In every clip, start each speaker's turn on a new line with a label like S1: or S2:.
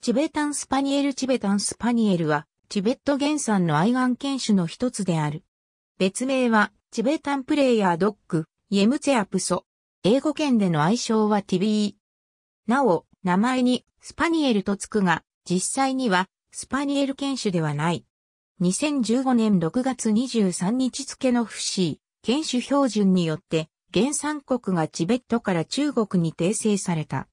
S1: チベタンスパニエルチベタンスパニエルは、チベット原産の愛玩犬種の一つである。別名は、チベタンプレイヤードッグ、イエムツェアプソ。英語圏での愛称はティビー。なお、名前にスパニエルとつくが、実際にはスパニエル犬種ではない。2015年6月23日付の不死、犬種標準によって、原産国がチベットから中国に訂正された。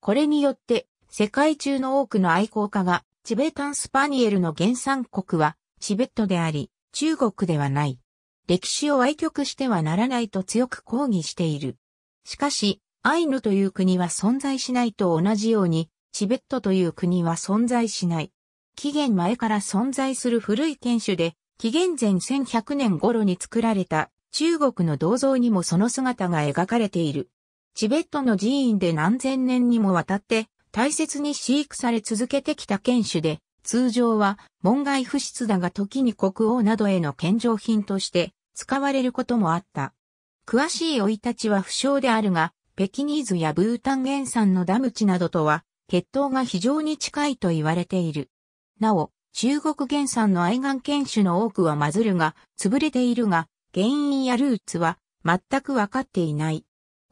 S1: これによって、世界中の多くの愛好家が、チベタンスパニエルの原産国は、チベットであり、中国ではない。歴史を歪曲してはならないと強く抗議している。しかし、アイヌという国は存在しないと同じように、チベットという国は存在しない。紀元前から存在する古い犬種で、紀元前1100年頃に作られた中国の銅像にもその姿が描かれている。チベットの寺院で何千年にもわたって大切に飼育され続けてきた犬種で、通常は門外不出だが時に国王などへの献上品として使われることもあった。詳しい生い立ちは不詳であるが、ペキニーズやブータン原産のダムチなどとは、血統が非常に近いと言われている。なお、中国原産の愛玩犬種の多くは混ずるが、潰れているが、原因やルーツは全くわかっていない。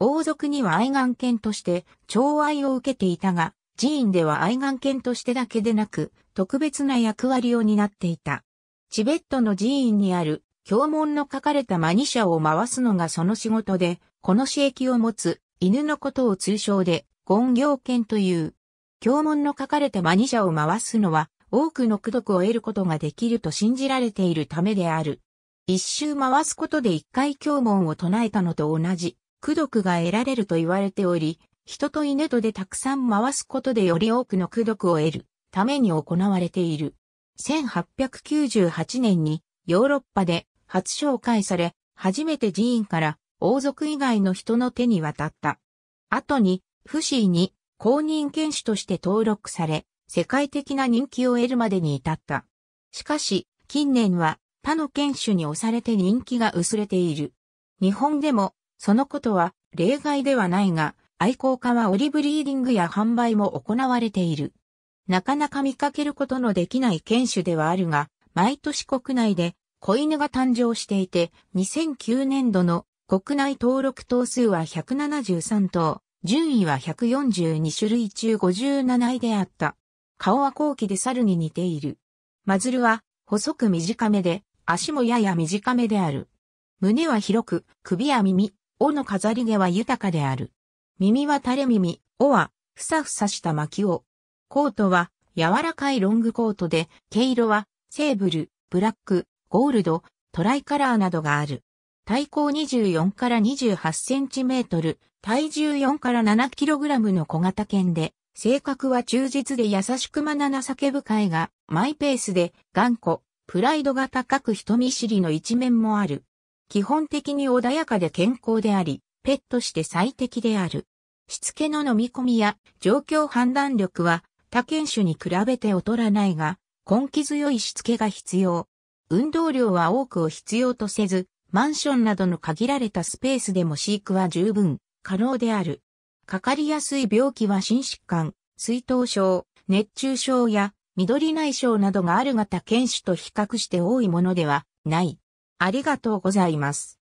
S1: 王族には愛玩犬として寵愛を受けていたが、寺院では愛玩犬としてだけでなく、特別な役割を担っていた。チベットの寺院にある教文の書かれたマニシャを回すのがその仕事で、この刺激を持つ犬のことを通称で、権行犬という。教文の書かれたマニシャを回すのは、多くの功徳を得ることができると信じられているためである。一周回すことで一回教文を唱えたのと同じ、功毒が得られると言われており、人と稲戸でたくさん回すことでより多くの功毒を得るために行われている。1898年にヨーロッパで初紹介され、初めて寺院から王族以外の人の手に渡った。後に、フシーに公認剣士として登録され、世界的な人気を得るまでに至った。しかし、近年は他の剣種に押されて人気が薄れている。日本でもそのことは例外ではないが、愛好家はオリブリーディングや販売も行われている。なかなか見かけることのできない犬種ではあるが、毎年国内で子犬が誕生していて、2009年度の国内登録頭数は173頭、順位は142種類中57位であった。顔は後期で猿に似ている。マズルは細く短めで、足もやや短めである。胸は広く、首や耳、尾の飾り毛は豊かである。耳は垂れ耳、尾は、ふさふさした巻き尾。コートは、柔らかいロングコートで、毛色は、セーブル、ブラック、ゴールド、トライカラーなどがある。体高24から28センチメートル、体重4から7キログラムの小型犬で、性格は忠実で優しくまななけ深いが、マイペースで、頑固、プライドが高く人見知りの一面もある。基本的に穏やかで健康であり、ペットして最適である。しつけの飲み込みや状況判断力は他犬種に比べて劣らないが、根気強いしつけが必要。運動量は多くを必要とせず、マンションなどの限られたスペースでも飼育は十分可能である。かかりやすい病気は心疾患、水頭症、熱中症や緑内障などがあるが他犬種と比較して多いものではない。ありがとうございます。